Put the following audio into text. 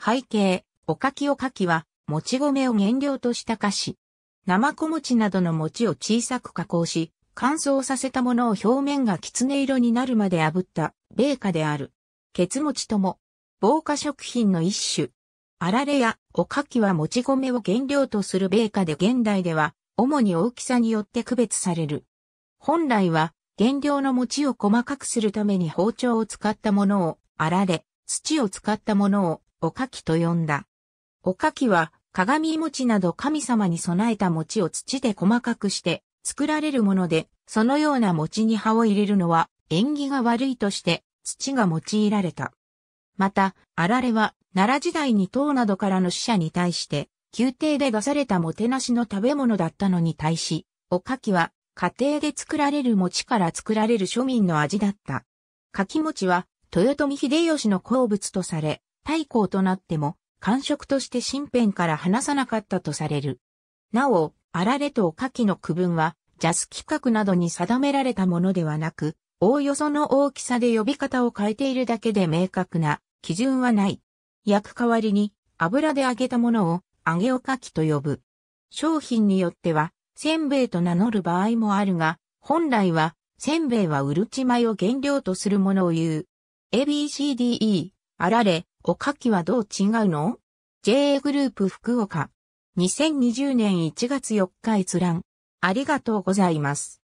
背景、おかきおかきは、もち米を原料とした菓子。生小餅などの餅を小さく加工し、乾燥させたものを表面がきつね色になるまで炙った米菓である。ケツ餅とも、防火食品の一種。あられやおかきはもち米を原料とする米菓で現代では、主に大きさによって区別される。本来は、原料の餅を細かくするために包丁を使ったものを、あられ、土を使ったものを、おかきと呼んだ。おかきは、鏡餅など神様に備えた餅を土で細かくして作られるもので、そのような餅に葉を入れるのは縁起が悪いとして土が用いられた。また、あられは奈良時代に唐などからの死者に対して宮廷で出されたもてなしの食べ物だったのに対し、おかきは家庭で作られる餅から作られる庶民の味だった。かき餅は豊臣秀吉の好物とされ、大公となっても、官職として身辺から離さなかったとされる。なお、あられと下記の区分は、ジャス規格などに定められたものではなく、おおよその大きさで呼び方を変えているだけで明確な基準はない。焼く代わりに油で揚げたものを揚げおかきと呼ぶ。商品によっては、せんべいと名乗る場合もあるが、本来は、せんべいはうるち米を原料とするものを言う。ABCDE、あられ、おかきはどう違うの ?JA グループ福岡。2020年1月4日閲覧。ありがとうございます。